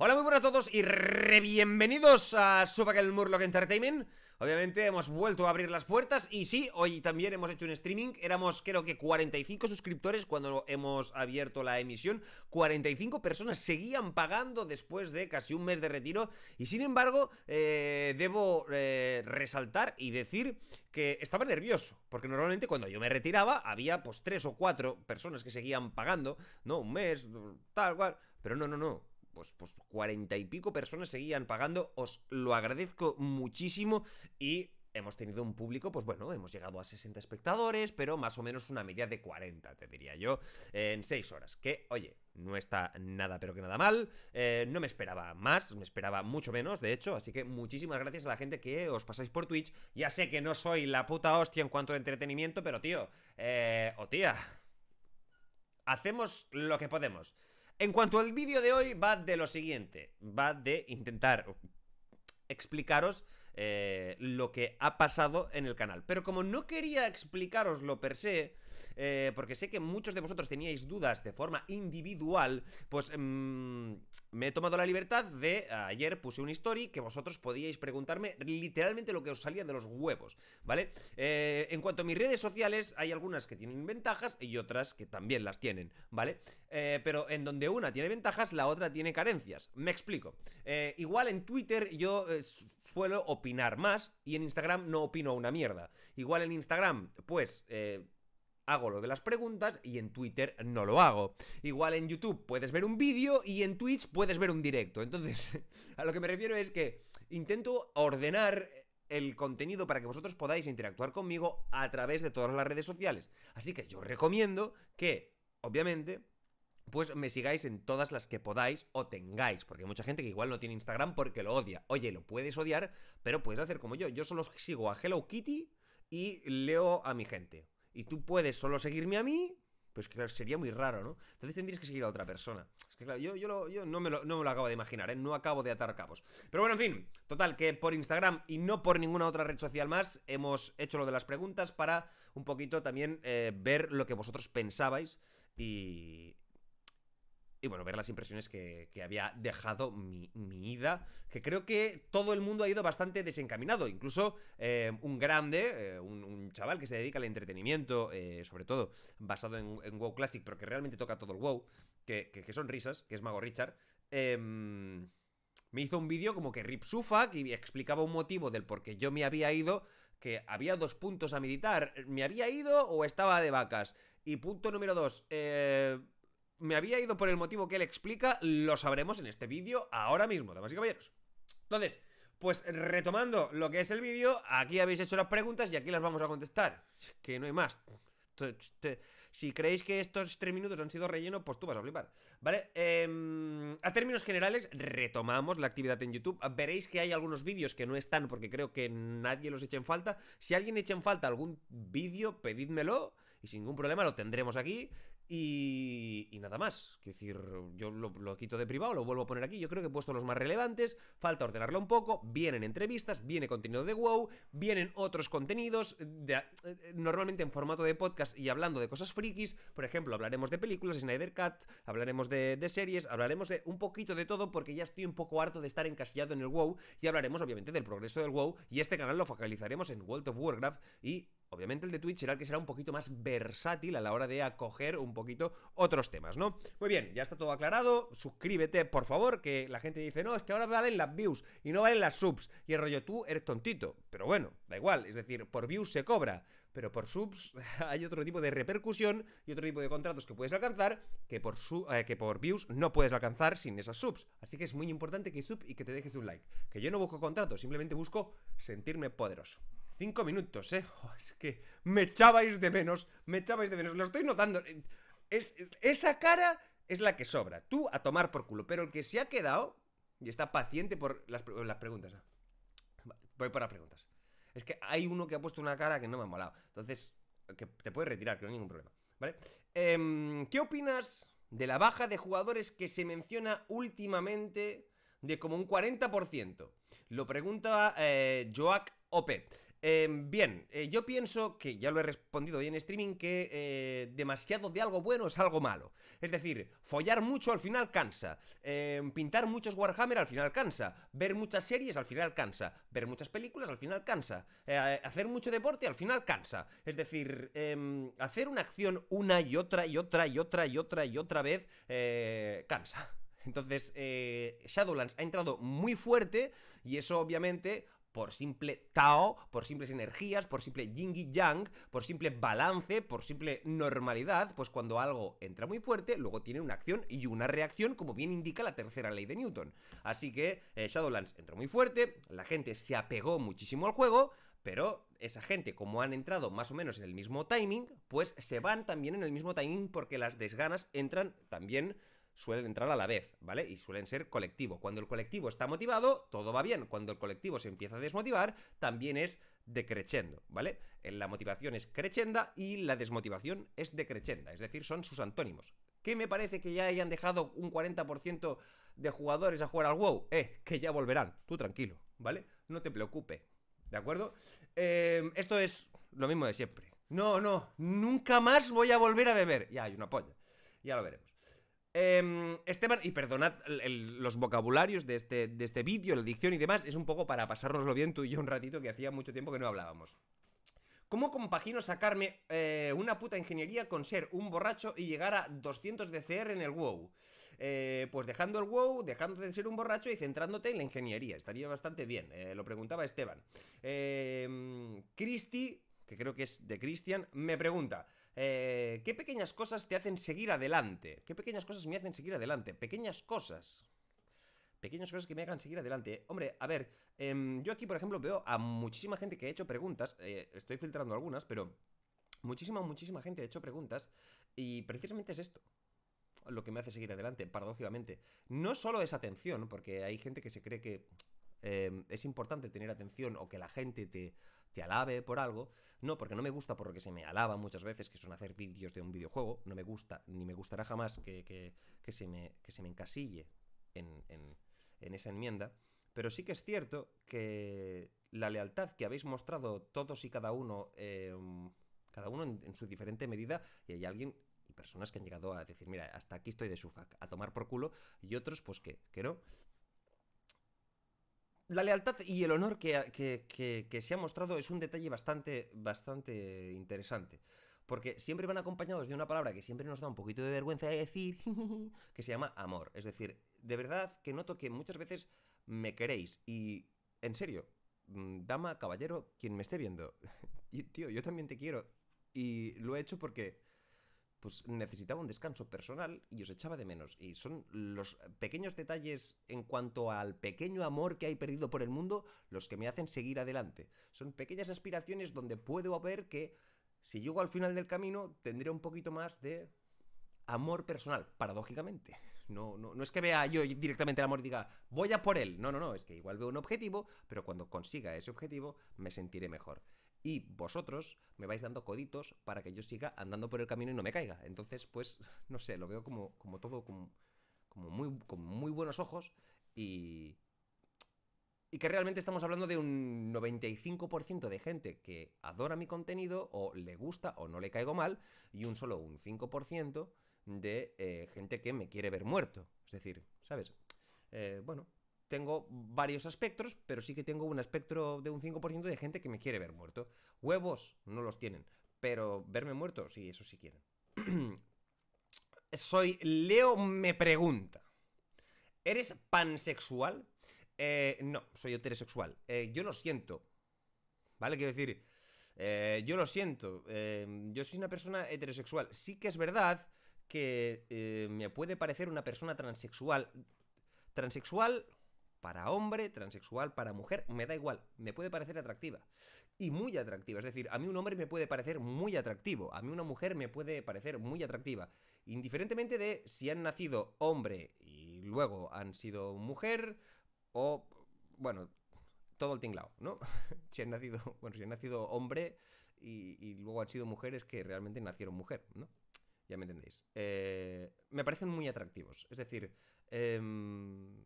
Hola, muy buenas a todos y re bienvenidos a el Murloc Entertainment. Obviamente hemos vuelto a abrir las puertas y sí, hoy también hemos hecho un streaming. Éramos creo que 45 suscriptores cuando hemos abierto la emisión. 45 personas seguían pagando después de casi un mes de retiro. Y sin embargo, eh, debo eh, resaltar y decir que estaba nervioso. Porque normalmente cuando yo me retiraba había pues 3 o 4 personas que seguían pagando. No, un mes, tal cual. Pero no, no, no pues, pues 40 y pico personas seguían pagando. Os lo agradezco muchísimo y hemos tenido un público, pues bueno, hemos llegado a 60 espectadores, pero más o menos una media de 40, te diría yo, en 6 horas. Que, oye, no está nada, pero que nada mal. Eh, no me esperaba más, me esperaba mucho menos, de hecho. Así que muchísimas gracias a la gente que os pasáis por Twitch. Ya sé que no soy la puta hostia en cuanto a entretenimiento, pero tío, eh, o tía, hacemos lo que podemos. En cuanto al vídeo de hoy, va de lo siguiente. Va de intentar explicaros eh, lo que ha pasado en el canal. Pero como no quería explicaroslo per se, eh, porque sé que muchos de vosotros teníais dudas de forma individual, pues mm, me he tomado la libertad de, ayer puse un story que vosotros podíais preguntarme literalmente lo que os salía de los huevos, ¿vale? Eh, en cuanto a mis redes sociales, hay algunas que tienen ventajas y otras que también las tienen, ¿vale? pero en donde una tiene ventajas, la otra tiene carencias. Me explico. igual en Twitter yo suelo opinar más y en Instagram no opino una mierda. Igual en Instagram, pues... Eh, hago lo de las preguntas y en Twitter no lo hago. Igual en YouTube puedes ver un vídeo y en Twitch puedes ver un directo. Entonces, a lo que me refiero es que intento ordenar el contenido para que vosotros podáis interactuar conmigo a través de todas las redes sociales. Así que yo recomiendo que, obviamente, pues me sigáis en todas las que podáis o tengáis, porque hay mucha gente que igual no tiene Instagram porque lo odia. Oye, lo puedes odiar, pero puedes hacer como yo. Yo solo sigo a Hello Kitty y leo a mi gente. Y tú puedes solo seguirme a mí, pues claro, sería muy raro, ¿no? Entonces tendrías que seguir a otra persona. Es que claro, yo, yo, yo no, me lo, acabo de imaginar, ¿eh? No acabo de atar cabos. Pero bueno, en fin, total, que por Instagram y no por ninguna otra red social más hemos hecho lo de las preguntas para un poquito también eh, ver lo que vosotros pensabais y, y bueno, ver las impresiones que, había dejado mi, ida, que creo que todo el mundo ha ido bastante desencaminado, incluso eh, un grande, eh, un, chaval que se dedica al entretenimiento, eh, sobre todo basado en, WoW Classic, pero que realmente toca todo el WoW, que, son risas, que es Mago Richard, em, me hizo un vídeo como que Rip sufa y explicaba un motivo del por qué yo me había ido, que había dos puntos a meditar, me había ido o estaba de vacas, y punto número dos, eh me había ido por el motivo que él explica, lo sabremos en este vídeo ahora mismo, damas y caballeros. Entonces, pues retomando lo que es el vídeo, aquí habéis hecho las preguntas y aquí las vamos a contestar. Que no hay más. Si creéis que estos tres minutos han sido relleno, pues tú vas a flipar. ¿Vale? Em, a términos generales, retomamos la actividad en YouTube. Veréis que hay algunos vídeos que no están porque creo que nadie los echa en falta. Si alguien echa en falta algún vídeo, pedídmelo y sin ningún problema lo tendremos aquí. Y, nada más. Quiero decir, yo lo, quito de privado, lo vuelvo a poner aquí. Yo creo que he puesto los más relevantes. Falta ordenarlo un poco. Vienen entrevistas, viene contenido de WoW, vienen otros contenidos, eh, normalmente en formato de podcast y hablando de cosas frikis. Por ejemplo, hablaremos de películas, Snyder Cut, hablaremos de, de series, hablaremos de un poquito de todo porque ya estoy un poco harto de estar encasillado en el WoW. Y hablaremos, obviamente, del progreso del WoW. Y este canal lo focalizaremos en World of Warcraft y Obviamente el de Twitch será el que será un poquito más versátil a la hora de acoger un poquito otros temas, ¿no? Muy bien, ya está todo aclarado. Suscríbete, por favor, que la gente dice, no, es que ahora valen las views y no valen las subs. Y el rollo, tú eres tontito. Pero bueno, da igual. Es decir, por views se cobra, pero por subs hay otro tipo de repercusión y otro tipo de contratos que puedes alcanzar que por, eh, que por views no puedes alcanzar sin esas subs. Así que es muy importante que sub y que te dejes un like. Que yo no busco contratos, simplemente busco sentirme poderoso. Cinco minutos, ¿eh? es que me echabais de menos, me echabais de menos. Lo estoy notando. Es, esa cara es la que sobra. Tú a tomar por culo. Pero el que se ha quedado y está paciente por las, preguntas. Ah, voy para preguntas. Es que hay uno que ha puesto una cara que no me ha molado. Entonces, que te puedes retirar, que no hay ningún problema. Em, ¿Qué opinas de la baja de jugadores que se menciona últimamente de como un 40%? Lo pregunta eh, Joac Ope. Em, bien, eh, yo pienso que ya lo he respondido hoy en streaming que eh, demasiado de algo bueno es algo malo. Es decir, follar mucho al final cansa, em, pintar muchos Warhammer al final cansa, ver muchas series al final cansa, ver muchas películas al final cansa, eh, hacer mucho deporte al final cansa. Es decir, em, hacer una acción una y otra y otra y otra y otra y otra vez cansa. Entonces, Shadowlands ha entrado muy fuerte y eso obviamente por simple Tao, por simples energías, por simple ying y yang, por simple balance, por simple normalidad, pues cuando algo entra muy fuerte, luego tiene una acción y una reacción, como bien indica la tercera ley de Newton. Así que eh, Shadowlands entró muy fuerte, la gente se apegó muchísimo al juego, pero esa gente, como han entrado más o menos en el mismo timing, pues se van también en el mismo timing porque las desganas entran también suelen entrar a la vez, ¿vale? Y suelen ser colectivo. Cuando el colectivo está motivado, todo va bien. Cuando el colectivo se empieza a desmotivar, también es decreciendo, ¿vale? Eh, la motivación es crechenda y la desmotivación es decrechenda, es decir, son sus antónimos. ¿Qué me parece que ya hayan dejado un 40% de jugadores a jugar al WoW? Eh, que ya volverán, tú tranquilo, ¿vale? No te preocupes, ¿de acuerdo? Eh, esto es lo mismo de siempre. No, no, nunca más voy a volver a beber. Ya hay una polla, ya lo veremos. Em, Esteban, y perdonad los vocabularios este, de este, vídeo, la dicción y demás, es un poco para pasárnoslo bien tú y yo un ratito que hacía mucho tiempo que no hablábamos. ¿Cómo compagino sacarme eh, una puta ingeniería con ser un borracho y llegar a 200 de CR en el WoW? Eh, pues dejando el WoW, dejando de ser un borracho y centrándote en la ingeniería. Estaría bastante bien. Eh, lo preguntaba Esteban. Em, Christy, que creo que es de Christian, me pregunta. Eh, ¿Qué pequeñas cosas te hacen seguir adelante? ¿Qué pequeñas cosas me hacen seguir adelante? Pequeñas cosas. Pequeñas cosas que me hagan seguir adelante. Hombre, a ver, em, yo aquí, por ejemplo, veo a muchísima gente que ha hecho preguntas. Eh, estoy filtrando algunas, pero muchísima, muchísima gente ha hecho preguntas. Y precisamente es esto lo que me hace seguir adelante, paradójicamente. No solo es atención, porque hay gente que se cree que em, es importante tener atención o que la gente te, te alabe por algo. No, porque no me gusta, por lo que se me alaba muchas veces, que son hacer vídeos de un videojuego. No me gusta, ni me gustará jamás que, se, me, que se me encasille en, esa enmienda. Pero sí que es cierto que la lealtad que habéis mostrado todos y cada uno, em, cada uno en, su diferente medida, y hay alguien y personas que han llegado a decir, mira, hasta aquí estoy de fac a tomar por culo, y otros pues que, que no la lealtad y el honor que, se ha mostrado es un detalle bastante, bastante interesante. Porque siempre van acompañados de una palabra que siempre nos da un poquito de vergüenza decir, que se llama amor. Es decir, de verdad que noto que muchas veces me queréis. Y, en serio, mm, dama, caballero, quien me esté viendo, y, tío, yo también te quiero. Y lo he hecho porque pues necesitaba un descanso personal y os echaba de menos. Y son los pequeños detalles en cuanto al pequeño amor que hay perdido por el mundo los que me hacen seguir adelante. Son pequeñas aspiraciones donde puedo ver que si llego al final del camino tendré un poquito más de amor personal, paradójicamente. No, no, no es que vea yo directamente el amor y diga, voy a por él. No, no, no, es que igual veo un objetivo, pero cuando consiga ese objetivo me sentiré mejor y vosotros me vais dando coditos para que yo siga andando por el camino y no me caiga. Entonces, pues, no sé, lo veo como, como todo, como, muy, con muy buenos ojos y... Y que realmente estamos hablando de un 95% de gente que adora mi contenido o le gusta o no le caigo mal y un solo un 5% de eh, gente que me quiere ver muerto. Es decir, ¿sabes? Eh, bueno, tengo varios aspectos, pero sí que tengo un espectro de un 5% de gente que me quiere ver muerto. Huevos no los tienen, pero verme muerto, sí, eso sí quieren. Soy Leo me pregunta. ¿Eres pansexual? Eh, no, soy heterosexual. Eh, yo lo siento. ¿Vale? Quiero decir, eh, yo lo siento. yo soy una persona heterosexual. Sí que es verdad que me puede parecer una persona transexual. Transexual para hombre, transexual, para mujer, me da igual, me puede parecer atractiva. Y muy atractiva, es decir, a mí un hombre me puede parecer muy atractivo, a mí una mujer me puede parecer muy atractiva, indiferentemente de si han nacido hombre y luego han sido mujer o, bueno, todo el tinglao, ¿no? si han nacido, bueno, si han nacido hombre y, luego han sido mujeres que realmente nacieron mujer, ¿no? Ya me entendéis. Eh, me parecen muy atractivos, es decir... Em,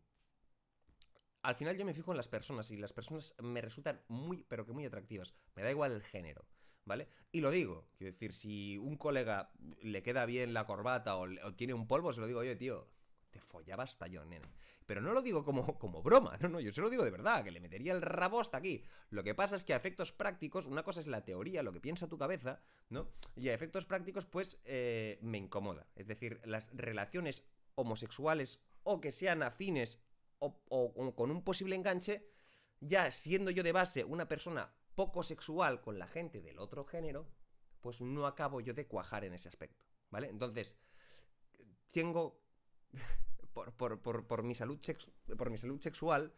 al final yo me fijo en las personas y las personas me resultan muy, pero que muy atractivas. Me da igual el género, ¿vale? Y lo digo, quiero decir, si un colega le queda bien la corbata o, tiene un polvo, se lo digo, oye, tío, te follaba hasta yo, nene. Pero no lo digo como, como broma, no, no, yo se lo digo de verdad, que le metería el rabo hasta aquí. Lo que pasa es que a efectos prácticos, una cosa es la teoría, lo que piensa tu cabeza, ¿no? Y a efectos prácticos, pues, eh, me incomoda. Es decir, las relaciones homosexuales o que sean afines o, con un posible enganche, ya siendo yo de base una persona poco sexual con la gente del otro género, pues no acabo yo de cuajar en ese aspecto, ¿vale? Entonces, tengo, por, mi, salud por mi salud sexual,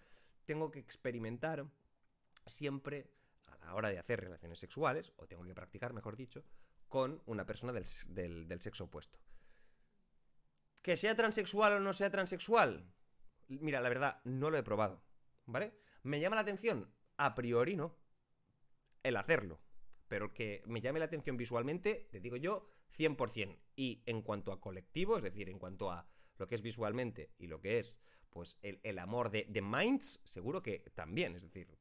tengo que experimentar siempre a la hora de hacer relaciones sexuales, o tengo que practicar, mejor dicho, con una persona del, del sexo opuesto. Que sea transexual o no sea transexual, Mira, la verdad, no lo he probado, ¿vale? Me llama la atención, a priori no, el hacerlo. Pero que me llame la atención visualmente, te digo yo, 100%. Y en cuanto a colectivo, es decir, en cuanto a lo que es visualmente y lo que es, pues, el, amor de, de Minds, seguro que también. Es decir,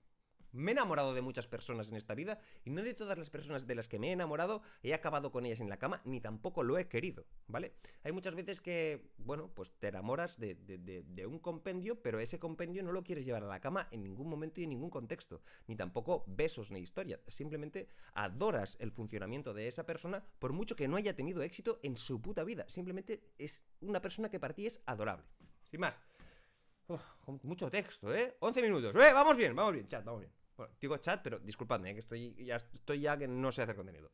me he enamorado de muchas personas en esta vida y no de todas las personas de las que me he enamorado he acabado con ellas en la cama, ni tampoco lo he querido, ¿vale? Hay muchas veces que, bueno, pues te enamoras de, un compendio, pero ese compendio no lo quieres llevar a la cama en ningún momento y en ningún contexto, ni tampoco besos ni historias. simplemente adoras el funcionamiento de esa persona por mucho que no haya tenido éxito en su puta vida, simplemente es una persona que para ti es adorable, sin más. mucho texto, ¿eh? 11 minutos. ¡Eh! Vamos bien, vamos bien, chat, vamos bien. Bueno, digo chat, pero disculpadme, eh, que estoy ya, estoy ya que no sé hacer contenido.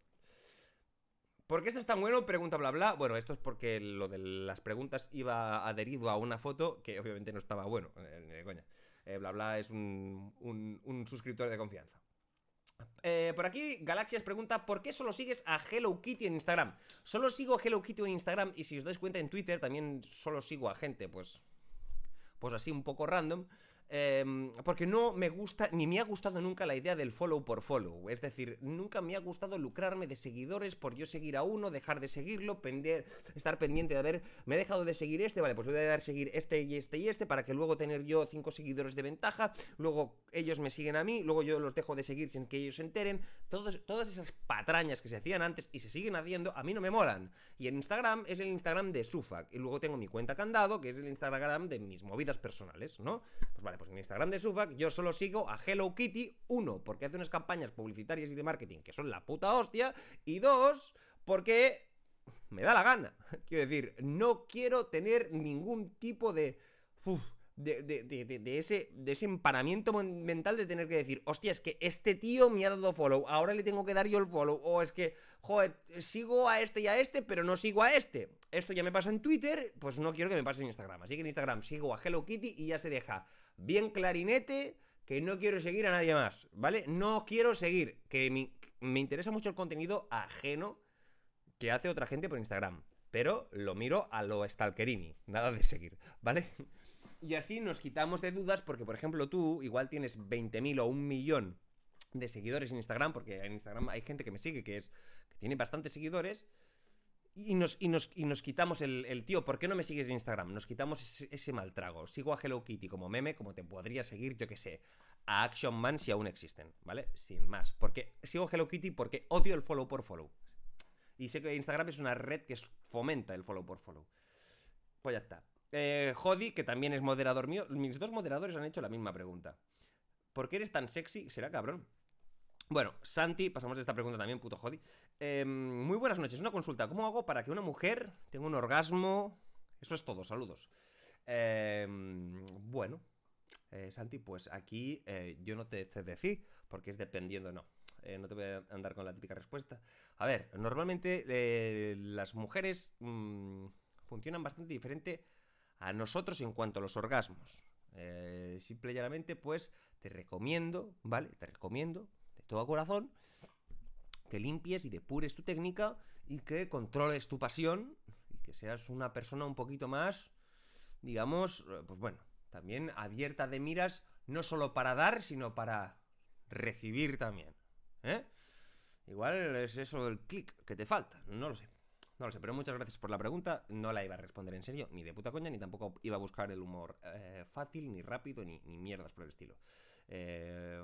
¿Por qué esto es tan bueno? Pregunta bla bla. Bueno, esto es porque lo de las preguntas iba adherido a una foto que obviamente no estaba bueno, eh, ni coña. Eh, bla bla es un, suscriptor de confianza. por aquí, Galaxias pregunta: ¿Por qué solo sigues a Hello Kitty en Instagram? Solo sigo a Hello Kitty en Instagram y si os dais cuenta en Twitter también solo sigo a gente, pues. Pues así un poco random. Em, porque no me gusta, ni me ha gustado nunca la idea del follow por follow. Es decir, nunca me ha gustado lucrarme de seguidores por yo seguir a uno, dejar de seguirlo, estar pendiente de haber, me he dejado de seguir este, vale, pues voy a dar seguir este y este y este para que luego tener yo cinco seguidores de ventaja, luego ellos me siguen a mí, luego yo los dejo de seguir sin que ellos se enteren. Todos, todas esas patrañas que se hacían antes y se siguen haciendo, a mí no me molan. Y en Instagram es el Instagram de Sufac. Y luego tengo mi cuenta candado, que es el Instagram de mis movidas personales, ¿no? Pues vale, pues en Instagram de Sufac yo solo sigo a Hello Kitty, uno, porque hace unas campañas publicitarias y de marketing que son la puta hostia, y dos, porque me da la gana. Quiero decir, no quiero tener ningún tipo de... de, de, ese, de empanamiento mental de tener que decir, hostia, es que este tío me ha dado follow, ahora le tengo que dar yo el follow, o es que, joder, sigo a este y a este, pero no sigo a este. Esto ya me pasa en Twitter, pues no quiero que me pase en Instagram. Así que en Instagram sigo a Hello Kitty y ya se deja bien clarinete, que no quiero seguir a nadie más, ¿vale? No quiero seguir, que me, interesa mucho el contenido ajeno que hace otra gente por Instagram, pero lo miro a lo stalkerini, nada de seguir, ¿vale? Y así nos quitamos de dudas porque, por ejemplo, tú igual tienes 20.000 o un millón de seguidores en Instagram, porque en Instagram hay gente que me sigue que es que tiene bastantes seguidores y nos, nos, nos quitamos el, tío, ¿por qué no me sigues en Instagram? Nos quitamos ese, mal trago. Sigo a Hello Kitty como meme, como te podría seguir, yo qué sé, a Action Man si aún existen, ¿vale? Sin más. Porque sigo a Hello Kitty porque odio el follow por follow. Y sé que Instagram es una red que fomenta el follow por follow. Pues ya está. Eh, Jody, que también es moderador mío, mis dos moderadores han hecho la misma pregunta. ¿Por qué eres tan sexy? Será cabrón. Bueno, Santi, pasamos de esta pregunta también, puto jodi. Em, muy buenas noches, una consulta. ¿Cómo hago para que una mujer tenga un orgasmo? Eso es todo, saludos. Em, bueno, eh, Santi, pues aquí eh, yo no te decí, porque es dependiendo, no. Eh, no te voy a andar con la típica respuesta. A ver, normalmente las mujeres mm, funcionan bastante diferente a nosotros en cuanto a los orgasmos. simple y llanamente, pues te recomiendo, ¿vale? Te recomiendo todo corazón, que limpies y depures tu técnica y que controles tu pasión y que seas una persona un poquito más, digamos, eh, pues bueno, también abierta de miras, no solo para dar, sino para recibir también. ¿eh? Igual es eso el clic que te falta, no lo sé. No lo sé, pero muchas gracias por la pregunta. No la iba a responder en serio, ni de puta coña, ni tampoco iba a buscar el humor eh, fácil, ni rápido, ni, ni, mierdas por el estilo. Eh,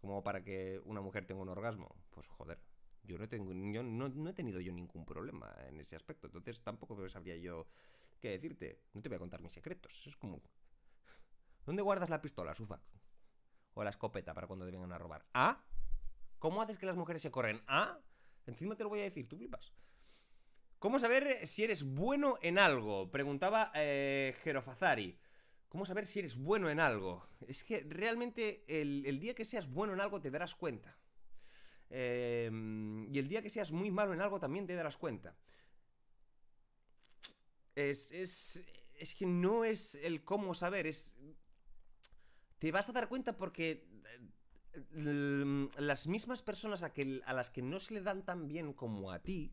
como para que una mujer tenga un orgasmo. Pues joder, yo no tengo, yo no, he tenido yo ningún problema en ese aspecto. Entonces tampoco sabría yo qué decirte. No te voy a contar mis secretos. Es como. ¿Dónde guardas la pistola, Sufac? O la escopeta para cuando te vengan a robar. ¿Ah? ¿Cómo haces que las mujeres se corren? ¿Ah? Encima te lo voy a decir, tú flipas. ¿Cómo saber si eres bueno en algo? Preguntaba Jerofazari. Eh, ¿Cómo saber si eres bueno en algo? Es que realmente el, día que seas bueno en algo te darás cuenta. Em, y el día que seas muy malo en algo también te darás cuenta. Es, que no es el cómo saber, es... Te vas a dar cuenta porque eh, las mismas personas a, a las que no se le dan tan bien como a ti,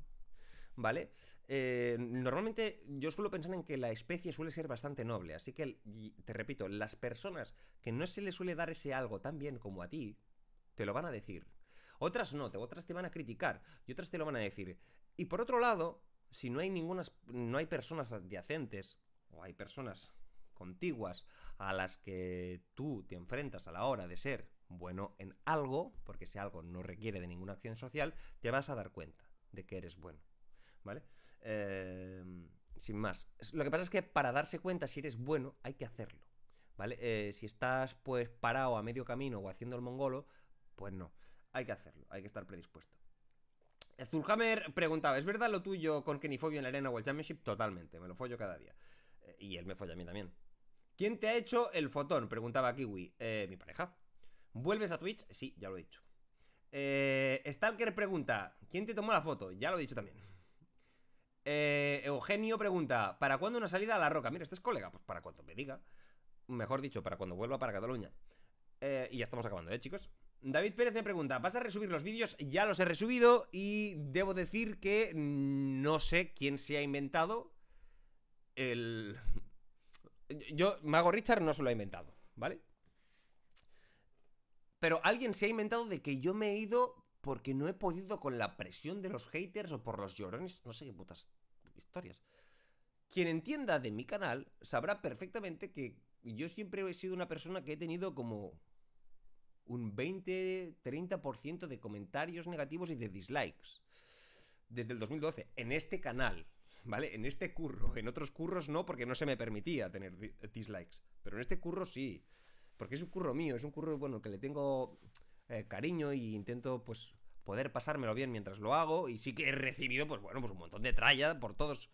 ¿vale? Eh, normalmente yo suelo pensar en que la especie suele ser bastante noble, así que, te repito, las personas que no se le suele dar ese algo tan bien como a ti, te lo van a decir. Otras no, otras te van a criticar y otras te lo van a decir. Y por otro lado, si no hay ninguna, no hay personas adyacentes o hay personas contiguas a las que tú te enfrentas a la hora de ser bueno en algo, porque ese algo no requiere de ninguna acción social, te vas a dar cuenta de que eres bueno. ¿vale? Em, sin más. Lo que pasa es que para darse cuenta si eres bueno, hay que hacerlo, ¿vale? Eh, si estás, pues, parado a medio camino o haciendo el mongolo, pues no. Hay que hacerlo, hay que estar predispuesto. Zulhammer preguntaba, ¿es verdad lo tuyo con Kenifobio en la arena o el Championship? Totalmente, me lo follo cada día. Eh, y él me folla a mí también. ¿Quién te ha hecho el fotón? Preguntaba Kiwi. Eh, mi pareja. ¿Vuelves a Twitch? Sí, ya lo he dicho. Stalker pregunta, ¿quién te tomó la foto? Ya lo he dicho también. Eh, Eugenio pregunta, ¿para cuándo una salida a La Roca? Mira, este es colega, pues para cuando me diga. Mejor dicho, para cuando vuelva para Cataluña. Eh, y ya estamos acabando, ¿eh, chicos? David Pérez me pregunta, ¿vas a resubir los vídeos? Ya los he resubido y debo decir que no sé quién se ha inventado el... Yo, Mago Richard no se lo ha inventado, ¿vale? Pero alguien se ha inventado de que yo me he ido porque no he podido con la presión de los haters o por los llorones, no sé qué putas historias. Quien entienda de mi canal sabrá perfectamente que yo siempre he sido una persona que he tenido como un 20-30% de comentarios negativos y de dislikes. Desde el 2012, en este canal, ¿vale? En este curro. En otros curros no, porque no se me permitía tener dislikes. Pero en este curro sí. Porque es un curro mío, es un curro, bueno, que le tengo eh, cariño y intento, pues, poder pasármelo bien mientras lo hago. Y sí que he recibido, pues bueno, pues un montón de tralla por todos.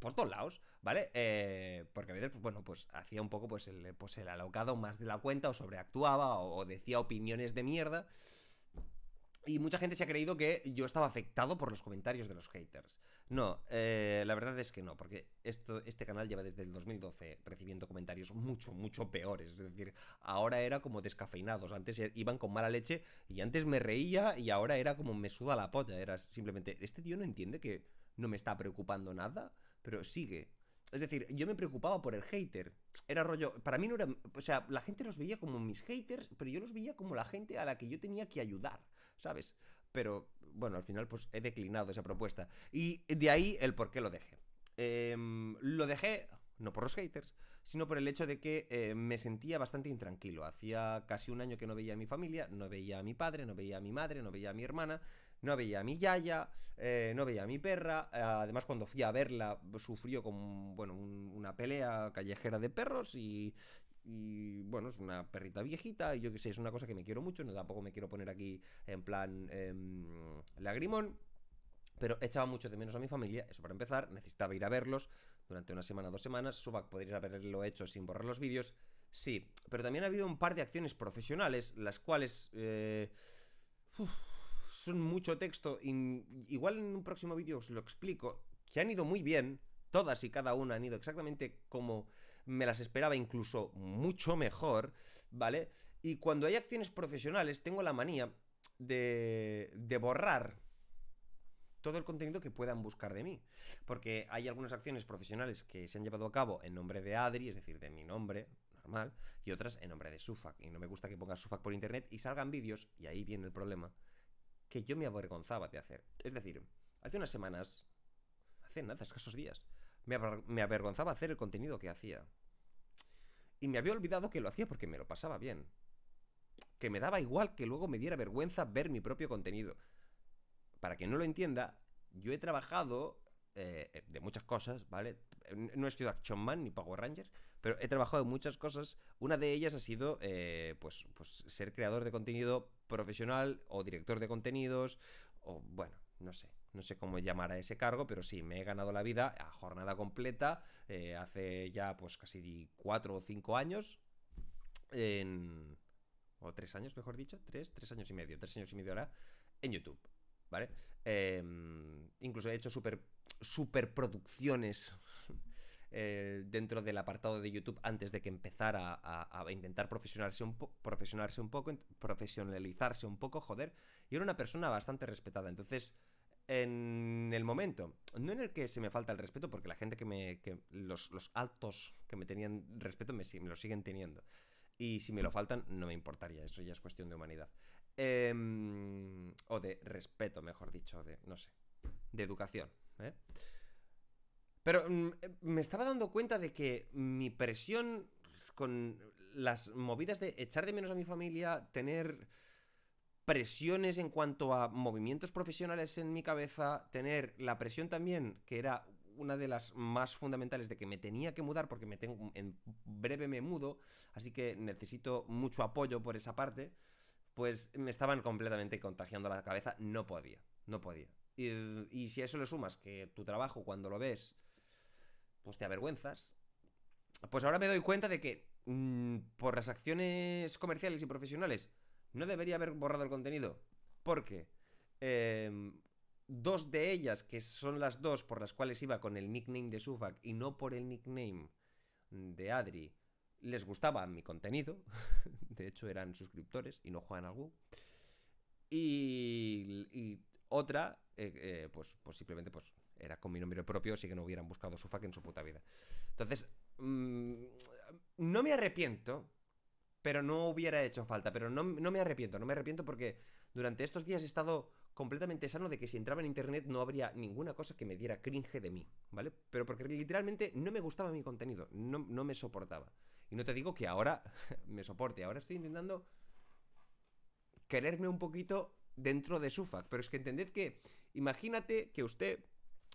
Por todos lados, ¿vale? Eh, porque a veces, pues, bueno, pues hacía un poco pues el, pues el alocado más de la cuenta, o sobreactuaba, o decía opiniones de mierda. Y mucha gente se ha creído que yo estaba afectado por los comentarios de los haters. No, eh, la verdad es que no, porque esto, este canal lleva desde el 2012 recibiendo comentarios mucho, mucho peores. Es decir, ahora era como descafeinados, antes e-, iban con mala leche y antes me reía y ahora era como me suda la polla. Era simplemente, este tío no entiende que no me está preocupando nada, pero sigue. Es decir, yo me preocupaba por el hater. Era rollo. Para mí no era. O sea, la gente los veía como mis haters, pero yo los veía como la gente a la que yo tenía que ayudar. ¿sabes? Pero bueno, al final pues he declinado esa propuesta. Y de ahí el por qué lo dejé. Em, lo dejé no por los haters, sino por el hecho de que eh, me sentía bastante intranquilo. Hacía casi un año que no veía a mi familia, no veía a mi padre, no veía a mi madre, no veía a mi hermana, no veía a mi yaya, eh, no veía a mi perra. además, cuando fui a verla, sufrió como bueno, una pelea callejera de perros y, y bueno, es una perrita viejita y yo que sé, es una cosa que me quiero mucho, no tampoco me quiero poner aquí en plan em, lagrimón. Pero echaba mucho de menos a mi familia, eso para empezar, necesitaba ir a verlos durante una semana, dos semanas, Subac podría haberlo hecho sin borrar los vídeos, sí, pero también ha habido un par de acciones profesionales, las cuales eh, son mucho texto, igual en un próximo vídeo os lo explico, que han ido muy bien, todas y cada una han ido exactamente como me las esperaba incluso mucho mejor, ¿vale? Y cuando hay acciones profesionales, tengo la manía de, borrar todo el contenido que puedan buscar de mí. Porque hay algunas acciones profesionales que se han llevado a cabo en nombre de Adri, es decir, de mi nombre normal, y otras en nombre de Sufac. Y no me gusta que pongas Sufac por internet y salgan vídeos, y ahí viene el problema, que yo me avergonzaba de hacer. Es decir, hace unas semanas, hace nada, escasos días, me, avergonzaba hacer el contenido que hacía. Y me había olvidado que lo hacía porque me lo pasaba bien. Que me daba igual que luego me diera vergüenza ver mi propio contenido. Para quien no lo entienda, yo he trabajado eh, eh, de muchas cosas, ¿vale? No he estudiado Action Man ni Power Rangers, pero he trabajado en muchas cosas. Una de ellas ha sido, eh, pues, pues, ser creador de contenido profesional o director de contenidos, o bueno, no sé no sé cómo llamar a ese cargo, pero sí, me he ganado la vida a jornada completa eh, hace ya pues casi cuatro o cinco años, en... o tres años, mejor dicho, tres, tres años y medio, tres años y medio ahora, en YouTube. ¿Vale? Em, incluso he hecho super, super producciones eh, dentro del apartado de YouTube antes de que empezara a, intentar un, un poco, profesionalizarse un poco, joder. Y era una persona bastante respetada. Entonces, en el momento, no en el que se me falta el respeto, porque la gente que me. los, altos que me tenían respeto me, lo siguen teniendo. Y si me lo faltan, no me importaría, eso ya es cuestión de humanidad. Em, o de respeto, mejor dicho, de, no sé, de educación. ¿eh? Pero mm, eh, me estaba dando cuenta de que mi presión con las movidas de echar de menos a mi familia, tener presiones en cuanto a movimientos profesionales en mi cabeza, tener la presión también, que era una de las más fundamentales de que me tenía que mudar porque me tengo, en breve me mudo, así que necesito mucho apoyo por esa parte, pues me estaban completamente contagiando la cabeza, no podía, no podía. Y, si a eso le sumas que tu trabajo cuando lo ves, pues te avergüenzas, pues ahora me doy cuenta de que mm, por las acciones comerciales y profesionales no debería haber borrado el contenido. Porque em, dos de ellas, que son las dos por las cuales iba con el nickname de Sufak y no por el nickname de Adri, les gustaba mi contenido. de hecho, eran suscriptores y no juegan algo. Y, y otra, eh, eh, pues, pues, simplemente pues, era con mi nombre propio, así que no hubieran buscado Sufak en su puta vida. Entonces, mm, no me arrepiento pero no hubiera hecho falta. Pero no, me arrepiento, no me arrepiento porque durante estos días he estado completamente sano de que si entraba en internet no habría ninguna cosa que me diera cringe de mí, ¿vale? Pero porque literalmente no me gustaba mi contenido, no, me soportaba. Y no te digo que ahora me soporte, ahora estoy intentando quererme un poquito dentro de su fac, Pero es que entended que, imagínate que usted,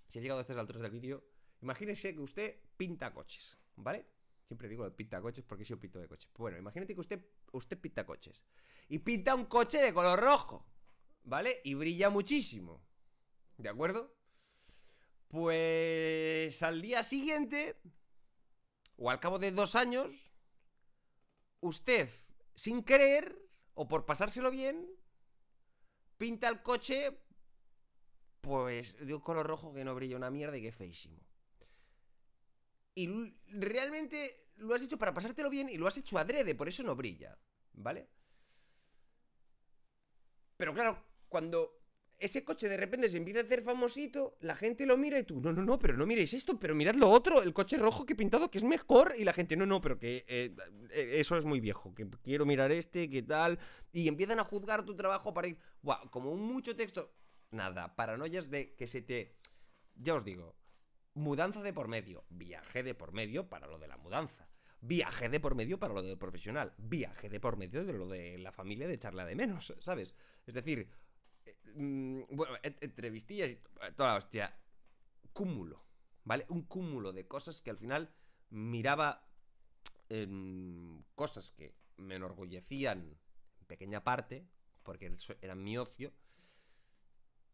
si ha llegado a estas alturas del vídeo, imagínese que usted pinta coches, ¿vale? Siempre digo pita coches porque yo pito de coches. Bueno, imagínate que usted, usted pita coches. Y pinta un coche de color rojo. ¿Vale? Y brilla muchísimo. ¿De acuerdo? Pues al día siguiente, o al cabo de dos años, usted, sin querer, o por pasárselo bien, pinta el coche, pues, de un color rojo que no brilla una mierda y que feísimo. Y realmente lo has hecho para pasártelo bien y lo has hecho adrede, por eso no brilla, ¿vale? Pero claro, cuando ese coche de repente se empieza a hacer famosito, la gente lo mira y tú, no, no, no, pero no miréis esto, pero mirad lo otro, el coche rojo que he pintado que es mejor y la gente, no, no, pero que eh, eh, eso es muy viejo, que quiero mirar este, que tal, y empiezan a juzgar tu trabajo para ir, wow, como mucho texto, nada, paranoias de que se te, ya os digo, mudanza de por medio, viaje de por medio para lo de la mudanza, viaje de por medio para lo de profesional, viaje de por medio de lo de la familia de charla de menos, ¿sabes? Es decir, eh, mm, entrevistillas y toda la hostia, cúmulo, ¿vale? Un cúmulo de cosas que al final miraba cosas que me enorgullecían en pequeña parte, porque era mi ocio,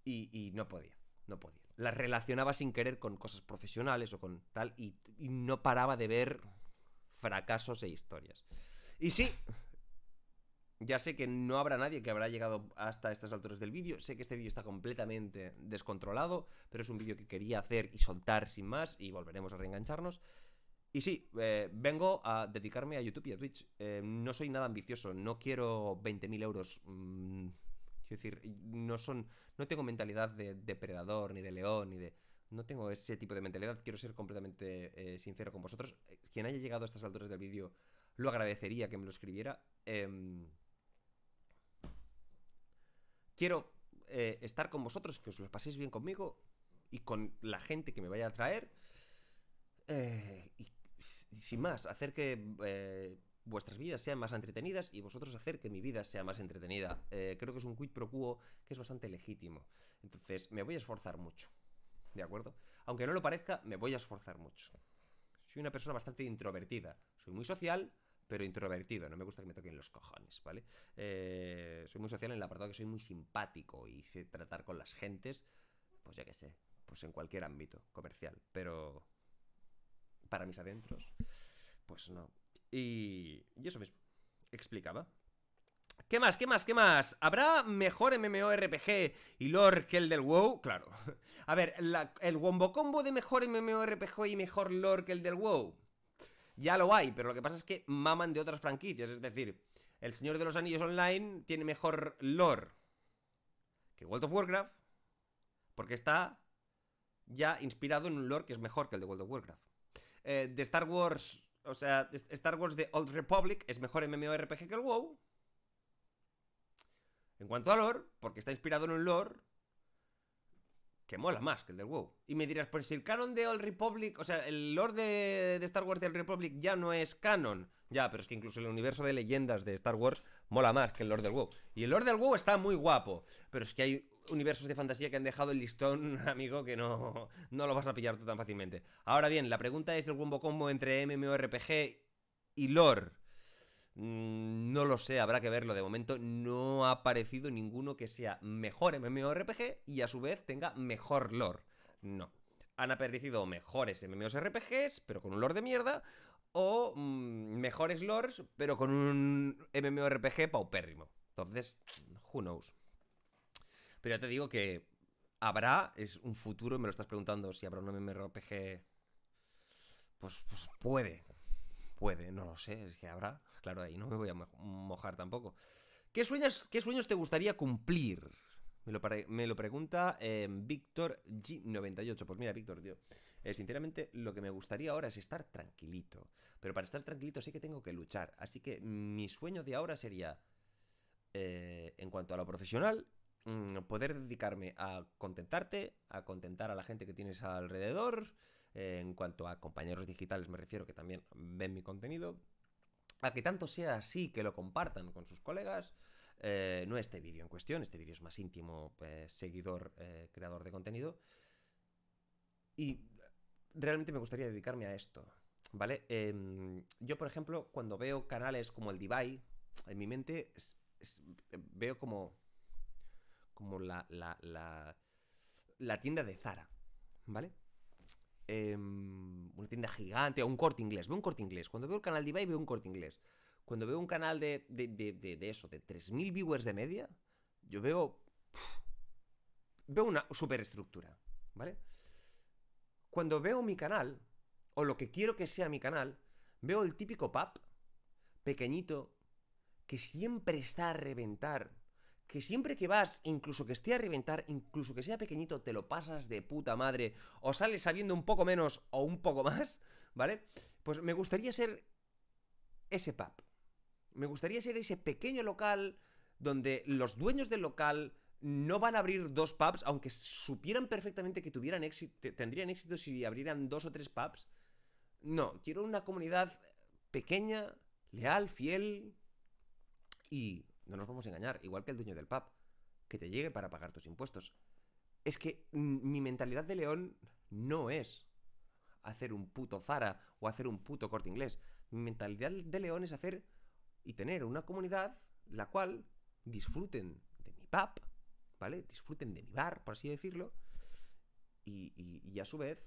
y no podía no podía. Las relacionaba sin querer con cosas profesionales o con tal y, no paraba de ver fracasos e historias. Y sí, ya sé que no habrá nadie que habrá llegado hasta estas alturas del vídeo. Sé que este vídeo está completamente descontrolado, pero es un vídeo que quería hacer y soltar sin más y volveremos a reengancharnos. Y sí, eh, vengo a dedicarme a YouTube y a Twitch. Eh, no soy nada ambicioso, no quiero 20.000 euros. Mm, es decir, no son. No tengo mentalidad de depredador, ni de león, ni de. No tengo ese tipo de mentalidad. Quiero ser completamente eh, sincero con vosotros. Eh, quien haya llegado a estas alturas del vídeo, lo agradecería que me lo escribiera. Em, quiero eh, estar con vosotros, que os lo paséis bien conmigo y con la gente que me vaya a traer. y, sin más, hacer que vuestras vidas sean más entretenidas y vosotros hacer que mi vida sea más entretenida. Eh, creo que es un quid pro quo que es bastante legítimo. Entonces, me voy a esforzar mucho. ¿De acuerdo? Aunque no lo parezca, me voy a esforzar mucho. Soy una persona bastante introvertida. Soy muy social, pero introvertido. No me gusta que me toquen los cojones, ¿vale? Eh, soy muy social en la apartado que soy muy simpático y sé tratar con las gentes, pues ya que sé, pues en cualquier ámbito comercial. Pero para mis adentros, pues no. Y, eso mismo, explicaba. ¿Qué más? ¿Qué más? ¿Qué más? ¿Habrá mejor MMORPG y lore que el del WoW? Claro. A ver, el Wombo Combo de mejor MMORPG y mejor lore que el del WoW. Ya lo hay, pero lo que pasa es que maman de otras franquicias. Es decir, El Señor de los Anillos Online tiene mejor lore que World of Warcraft. Porque está ya inspirado en un lore que es mejor que el de World of Warcraft. Eh, de Star Wars o sea, Star Wars The Old Republic es mejor MMORPG que el WoW. En cuanto a lore, porque está inspirado en un lore que mola más que el del WoW. Y me dirás, pues si el canon de Old Republic, o sea, el lore de, Star Wars The Old Republic ya no es canon. Ya, pero es que incluso el universo de leyendas de Star Wars mola más que el lore del WoW. Y el lore del WoW está muy guapo, pero es que hay universos de fantasía que han dejado el listón, amigo, que no, no lo vas a pillar tú tan fácilmente. Ahora bien, la pregunta es el combo combo entre MMORPG y lore. Mm, no lo sé, habrá que verlo. De momento no ha aparecido ninguno que sea mejor MMORPG y a su vez tenga mejor lore. No. Han aparecido mejores MMORPGs, pero con un lore de mierda, o mm, mejores lores, pero con un MMORPG paupérrimo. Entonces, who knows. Pero ya te digo que habrá, es un futuro, me lo estás preguntando si habrá un MMORPG. Pues, pues puede, puede, no lo sé, es que habrá. Claro, ahí no me voy a mojar tampoco. ¿Qué sueños, qué sueños te gustaría cumplir? Me lo, pregunta eh, Víctor G98. Pues mira, Víctor, tío. Eh, sinceramente, lo que me gustaría ahora es estar tranquilito. Pero para estar tranquilito sí que tengo que luchar. Así que mi sueño de ahora sería, eh, en cuanto a lo profesional, Mm, poder dedicarme a contentarte, a contentar a la gente que tienes alrededor, eh, en cuanto a compañeros digitales me refiero que también ven mi contenido, a que tanto sea así que lo compartan con sus colegas, eh, no este vídeo en cuestión, este vídeo es más íntimo, eh, seguidor, creador de contenido, y realmente me gustaría dedicarme a esto, ¿vale? Em, yo, por ejemplo, cuando veo canales como el Divide, en mi mente veo como como la, la, tienda de Zara, ¿vale? Em, una tienda gigante, o un corte inglés, veo un corte inglés. Cuando veo el canal de Ibai, veo un corte inglés. Cuando veo un canal de, de, eso, de 3.000 viewers de media, yo veo... veo una superestructura, ¿vale? Cuando veo mi canal, o lo que quiero que sea mi canal, veo el típico pub pequeñito que siempre está a reventar que siempre que vas, incluso que esté a reventar, incluso que sea pequeñito, te lo pasas de puta madre, o sales sabiendo un poco menos o un poco más, ¿vale? Pues me gustaría ser ese pub. Me gustaría ser ese pequeño local donde los dueños del local no van a abrir dos pubs, aunque supieran perfectamente que tuvieran éxito, tendrían éxito si abrieran dos o tres pubs. No, quiero una comunidad pequeña, leal, fiel y no nos vamos a engañar, igual que el dueño del pub, que te llegue para pagar tus impuestos. Es que mi mentalidad de león no es hacer un puto Zara o hacer un puto corte inglés. Mi mentalidad de león es hacer y tener una comunidad la cual disfruten de mi pub, ¿vale? Disfruten de mi bar, por así decirlo, y, a su vez,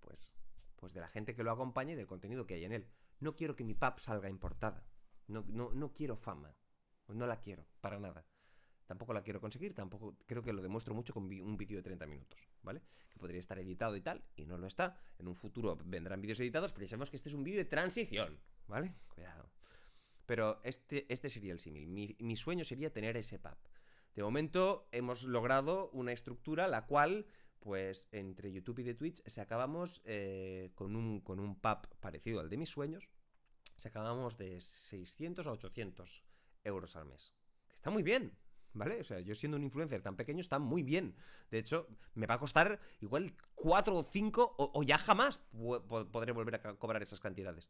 pues, pues de la gente que lo acompañe y del contenido que hay en él. No quiero que mi pub salga importada. no quiero fama. Pues no la quiero, para nada. Tampoco la quiero conseguir, tampoco creo que lo demuestro mucho con un vídeo de 30 minutos, ¿vale? Que podría estar editado y tal, y no lo está. En un futuro vendrán vídeos editados, pero sabemos que este es un vídeo de transición, ¿vale? Cuidado. Pero este, este sería el símil. Mi, sueño sería tener ese pub. De momento hemos logrado una estructura la cual, pues entre YouTube y de Twitch, se acabamos eh, con, un, con un pub parecido al de mis sueños. Se acabamos de 600 a 800 euros al mes. está muy bien, ¿vale? O sea, yo siendo un influencer tan pequeño está muy bien. De hecho, me va a costar igual 4 o 5 o, ya jamás podré volver a cobrar esas cantidades.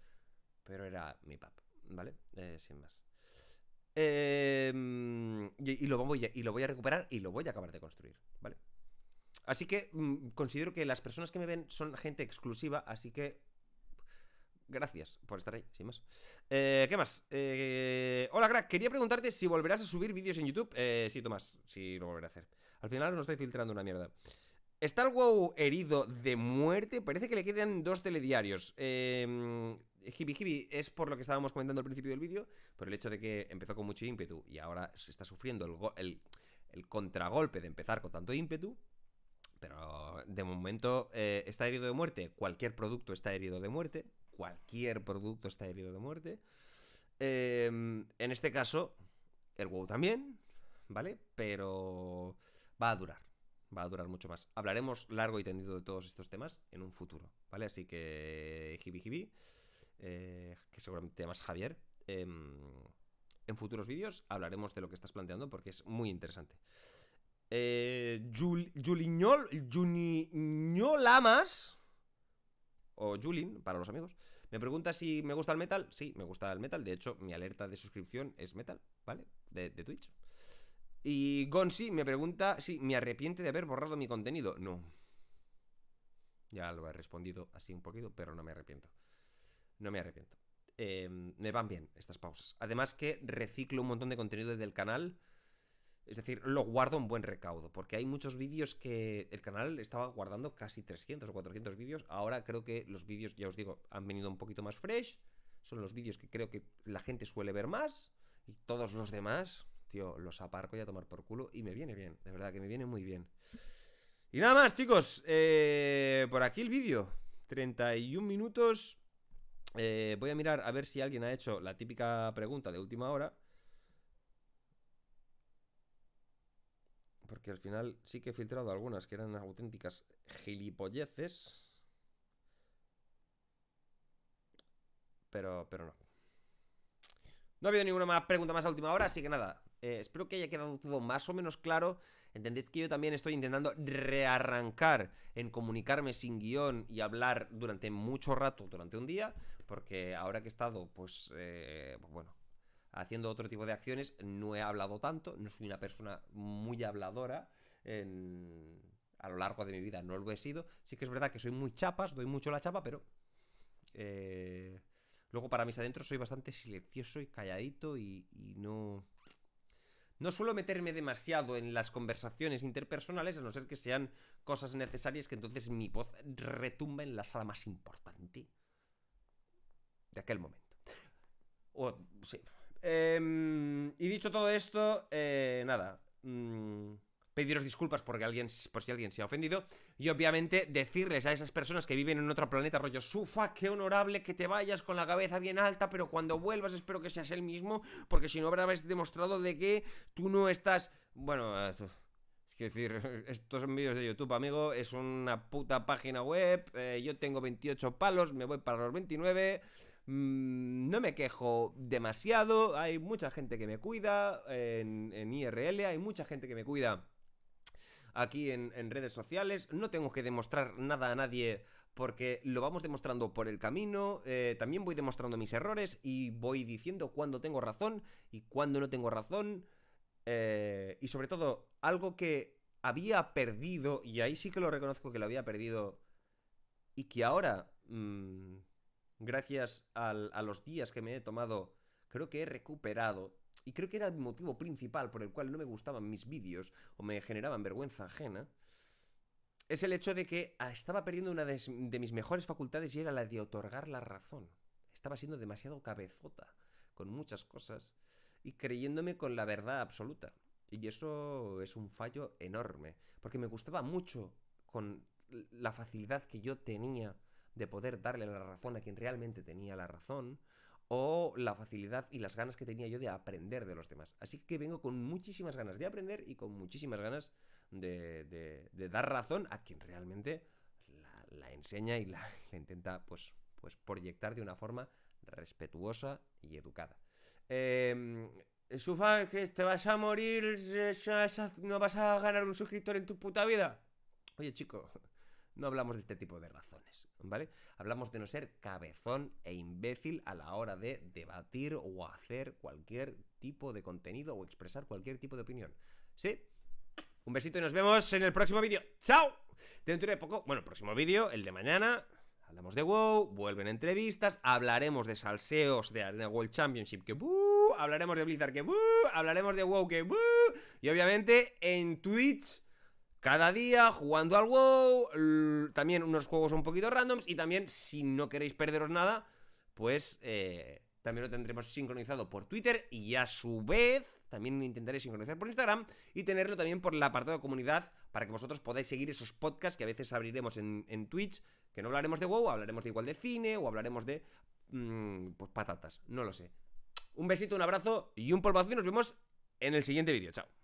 Pero era mi pap, ¿vale? Eh, sin más. Em, y, lo voy a, y lo voy a recuperar y lo voy a acabar de construir, ¿vale? Así que mm, considero que las personas que me ven son gente exclusiva, así que Gracias por estar ahí, sin más. Eh, ¿Qué más? Eh, hola, crack. Quería preguntarte si volverás a subir vídeos en YouTube. Eh, sí, Tomás, sí lo volveré a hacer. Al final no estoy filtrando una mierda. Está el WoW herido de muerte. Parece que le quedan dos telediarios. Eh, em, Hibi es por lo que estábamos comentando al principio del vídeo, por el hecho de que empezó con mucho ímpetu y ahora se está sufriendo el, contragolpe de empezar con tanto ímpetu. Pero de momento eh, está herido de muerte. Cualquier producto está herido de muerte cualquier producto está herido de muerte. Em, en este caso, el WoW también, ¿vale? Pero va a durar, va a durar mucho más. Hablaremos largo y tendido de todos estos temas en un futuro, ¿vale? Así que, jibi eh, que seguramente te llamas Javier. Em, en futuros vídeos hablaremos de lo que estás planteando porque es muy interesante. Eh, Juliñol, o Julin, para los amigos, me pregunta si me gusta el metal. Sí, me gusta el metal. De hecho, mi alerta de suscripción es metal, ¿vale? De, Twitch. Y Gonzi me pregunta si me arrepiente de haber borrado mi contenido. No. Ya lo he respondido así un poquito, pero no me arrepiento. No me arrepiento. Em, me van bien estas pausas. Además que reciclo un montón de contenido del canal. Es decir, lo guardo en buen recaudo, porque hay muchos vídeos que el canal estaba guardando casi 300 o 400 vídeos. Ahora creo que los vídeos, ya os digo, han venido un poquito más fresh. Son los vídeos que creo que la gente suele ver más. Y todos los demás, tío, los aparco y a tomar por culo. Y me viene bien, de verdad que me viene muy bien. Y nada más, chicos. Eh, por aquí el vídeo. 31 minutos. Eh, voy a mirar a ver si alguien ha hecho la típica pregunta de última hora. Porque al final sí que he filtrado algunas que eran auténticas gilipolleces. Pero, pero no. No ha habido ninguna más pregunta más a última hora, así que nada. Eh, espero que haya quedado todo más o menos claro. Entended que yo también estoy intentando rearrancar en comunicarme sin guión y hablar durante mucho rato, durante un día, porque ahora que he estado, pues, eh, pues bueno, haciendo otro tipo de acciones. No he hablado tanto, no soy una persona muy habladora a lo largo de mi vida, no lo he sido. Sí que es verdad que soy muy chapas, doy mucho la chapa, pero... Eh, luego para mis adentros soy bastante silencioso y calladito y, no... No suelo meterme demasiado en las conversaciones interpersonales, a no ser que sean cosas necesarias, que entonces mi voz retumba en la sala más importante de aquel momento. O, sí, Em, y dicho todo esto, eh, nada. Mm, pediros disculpas porque alguien, por si alguien se ha ofendido. Y obviamente decirles a esas personas que viven en otro planeta, rollo, sufa, qué honorable que te vayas con la cabeza bien alta, pero cuando vuelvas espero que seas el mismo, porque si no habrás demostrado de que tú no estás... Bueno, eh, es decir, estos son vídeos de YouTube, amigo, es una puta página web, eh, yo tengo 28 palos, me voy para los 29... Mm, no me quejo demasiado, hay mucha gente que me cuida en, en IRL, hay mucha gente que me cuida aquí en, redes sociales. No tengo que demostrar nada a nadie porque lo vamos demostrando por el camino. Eh, también voy demostrando mis errores y voy diciendo cuando tengo razón y cuando no tengo razón. Eh, y sobre todo, algo que había perdido, y ahí sí que lo reconozco que lo había perdido, y que ahora mm, gracias a los días que me he tomado, creo que he recuperado. Y creo que era el motivo principal por el cual no me gustaban mis vídeos o me generaban vergüenza ajena. Es el hecho de que ah, estaba perdiendo una de mis mejores facultades y era la de otorgar la razón. Estaba siendo demasiado cabezota con muchas cosas y creyéndome con la verdad absoluta. Y eso es un fallo enorme, porque me gustaba mucho con la facilidad que yo tenía de poder darle la razón a quien realmente tenía la razón, o la facilidad y las ganas que tenía yo de aprender de los demás. Así que vengo con muchísimas ganas de aprender y con muchísimas ganas de, de, dar razón a quien realmente la, enseña y la, intenta pues, pues proyectar de una forma respetuosa y educada. Eh, em, que te vas a morir, no vas a ganar un suscriptor en tu puta vida. Oye, chico, no hablamos de este tipo de razones, ¿vale? Hablamos de no ser cabezón e imbécil a la hora de debatir o hacer cualquier tipo de contenido o expresar cualquier tipo de opinión. ¿Sí? Un besito y nos vemos en el próximo vídeo. ¡Chao! Dentro de poco, bueno, el próximo vídeo, el de mañana. Hablamos de WoW, vuelven entrevistas, hablaremos de salseos de World Championship que buh, hablaremos de Blizzard que buh, hablaremos de WoW que buh, y obviamente en Twitch cada día jugando al WoW, también unos juegos un poquito randoms y también si no queréis perderos nada, pues eh, también lo tendremos sincronizado por Twitter y a su vez también intentaré sincronizar por Instagram y tenerlo también por la apartado de comunidad para que vosotros podáis seguir esos podcasts que a veces abriremos en, Twitch, que no hablaremos de WoW, hablaremos de igual de cine o hablaremos de mm, pues, patatas, no lo sé. Un besito, un abrazo y un polvazo y nos vemos en el siguiente vídeo. Chao.